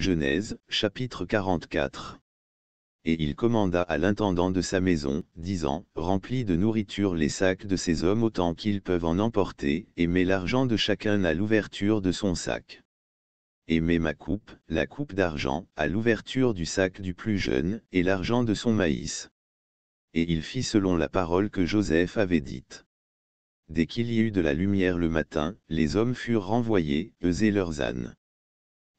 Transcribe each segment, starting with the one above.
Genèse, chapitre 44. Et il commanda à l'intendant de sa maison, disant, Remplis de nourriture les sacs de ces hommes autant qu'ils peuvent en emporter, et mets l'argent de chacun à l'ouverture de son sac. Et mets ma coupe, la coupe d'argent, à l'ouverture du sac du plus jeune, et l'argent de son maïs. Et il fit selon la parole que Joseph avait dite. Dès qu'il y eut de la lumière le matin, les hommes furent renvoyés, peser leurs ânes.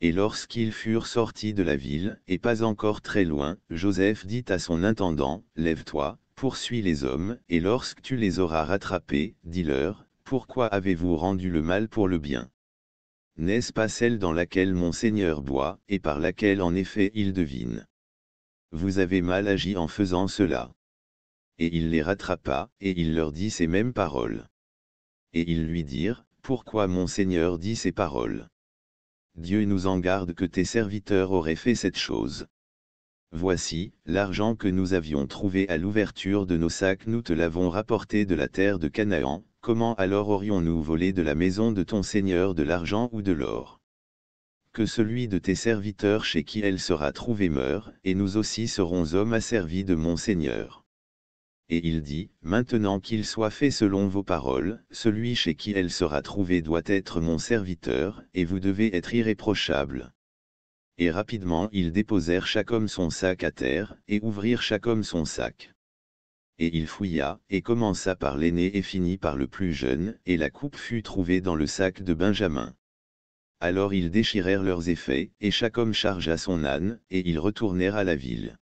Et lorsqu'ils furent sortis de la ville, et pas encore très loin, Joseph dit à son intendant, Lève-toi, poursuis les hommes, et lorsque tu les auras rattrapés, dis-leur, pourquoi avez-vous rendu le mal pour le bien N'est-ce pas celle dans laquelle mon Seigneur boit, et par laquelle en effet il devine Vous avez mal agi en faisant cela. Et il les rattrapa, et il leur dit ces mêmes paroles. Et ils lui dirent, Pourquoi mon Seigneur dit ces paroles Dieu nous en garde que tes serviteurs auraient fait cette chose. Voici, l'argent que nous avions trouvé à l'ouverture de nos sacs nous te l'avons rapporté de la terre de Canaan, comment alors aurions-nous volé de la maison de ton Seigneur de l'argent ou de l'or Que celui de tes serviteurs chez qui elle sera trouvée meure, et nous aussi serons hommes asservis de mon Seigneur et il dit, Maintenant qu'il soit fait selon vos paroles, celui chez qui elle sera trouvée doit être mon serviteur, et vous devez être irréprochable. Et rapidement ils déposèrent chaque homme son sac à terre, et ouvrirent chaque homme son sac. Et il fouilla, et commença par l'aîné et finit par le plus jeune, et la coupe fut trouvée dans le sac de Benjamin. Alors ils déchirèrent leurs effets, et chaque homme chargea son âne, et ils retournèrent à la ville.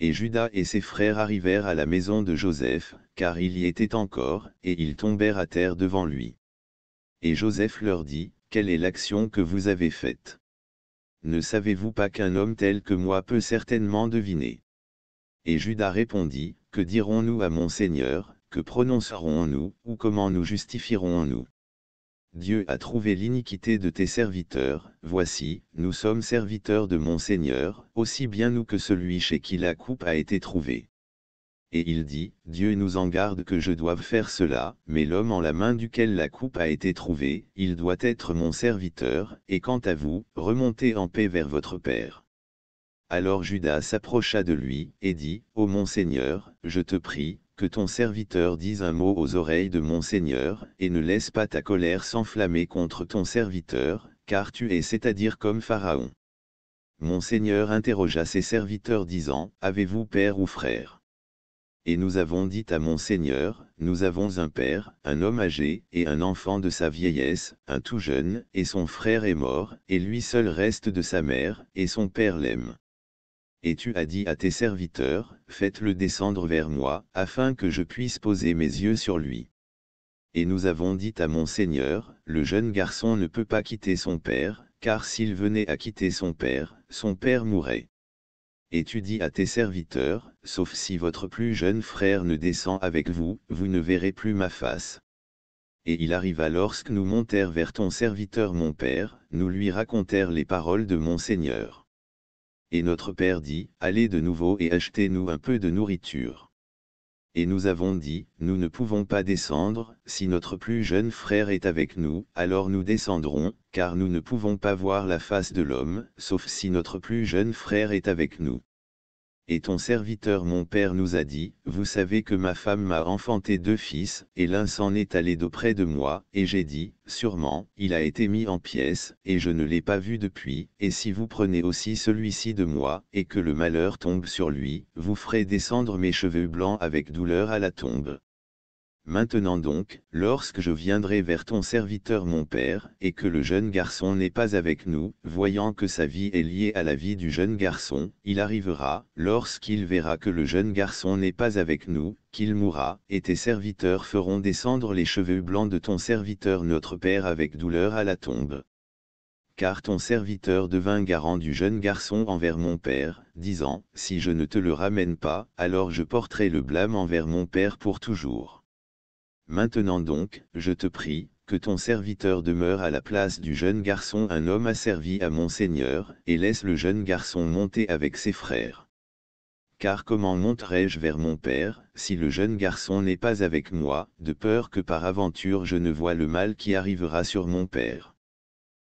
Et Judas et ses frères arrivèrent à la maison de Joseph, car il y était encore, et ils tombèrent à terre devant lui. Et Joseph leur dit, Quelle est l'action que vous avez faite Ne savez-vous pas qu'un homme tel que moi peut certainement deviner Et Judas répondit, Que dirons-nous à mon Seigneur, que prononcerons-nous, ou comment nous justifierons-nous Dieu a trouvé l'iniquité de tes serviteurs, voici, nous sommes serviteurs de mon Seigneur, aussi bien nous que celui chez qui la coupe a été trouvée. Et il dit, Dieu nous en garde que je doive faire cela, mais l'homme en la main duquel la coupe a été trouvée, il doit être mon serviteur, et quant à vous, remontez en paix vers votre Père. Alors Judas s'approcha de lui, et dit, Ô mon Seigneur, je te prie, que ton serviteur dise un mot aux oreilles de mon Seigneur, et ne laisse pas ta colère s'enflammer contre ton serviteur, car tu es c'est-à-dire comme Pharaon. Mon Seigneur interrogea ses serviteurs disant, Avez-vous père ou frère Et nous avons dit à mon Seigneur, Nous avons un père, un homme âgé, et un enfant de sa vieillesse, un tout jeune, et son frère est mort, et lui seul reste de sa mère, et son père l'aime et tu as dit à tes serviteurs, faites-le descendre vers moi, afin que je puisse poser mes yeux sur lui. Et nous avons dit à mon Seigneur, le jeune garçon ne peut pas quitter son père, car s'il venait à quitter son père, son père mourrait. Et tu dis à tes serviteurs, sauf si votre plus jeune frère ne descend avec vous, vous ne verrez plus ma face. Et il arriva lorsque nous montèrent vers ton serviteur mon père, nous lui racontèrent les paroles de mon Seigneur. Et notre Père dit, Allez de nouveau et achetez-nous un peu de nourriture. Et nous avons dit, Nous ne pouvons pas descendre, si notre plus jeune frère est avec nous, alors nous descendrons, car nous ne pouvons pas voir la face de l'homme, sauf si notre plus jeune frère est avec nous. Et ton serviteur mon père nous a dit, vous savez que ma femme m'a enfanté deux fils, et l'un s'en est allé d'auprès de moi, et j'ai dit, sûrement, il a été mis en pièces, et je ne l'ai pas vu depuis, et si vous prenez aussi celui-ci de moi, et que le malheur tombe sur lui, vous ferez descendre mes cheveux blancs avec douleur à la tombe. Maintenant donc, lorsque je viendrai vers ton serviteur mon père, et que le jeune garçon n'est pas avec nous, voyant que sa vie est liée à la vie du jeune garçon, il arrivera, lorsqu'il verra que le jeune garçon n'est pas avec nous, qu'il mourra, et tes serviteurs feront descendre les cheveux blancs de ton serviteur notre père avec douleur à la tombe. Car ton serviteur devint garant du jeune garçon envers mon père, disant, Si je ne te le ramène pas, alors je porterai le blâme envers mon père pour toujours. Maintenant donc, je te prie, que ton serviteur demeure à la place du jeune garçon un homme asservi à mon Seigneur, et laisse le jeune garçon monter avec ses frères. Car comment monterai-je vers mon Père, si le jeune garçon n'est pas avec moi, de peur que par aventure je ne vois le mal qui arrivera sur mon Père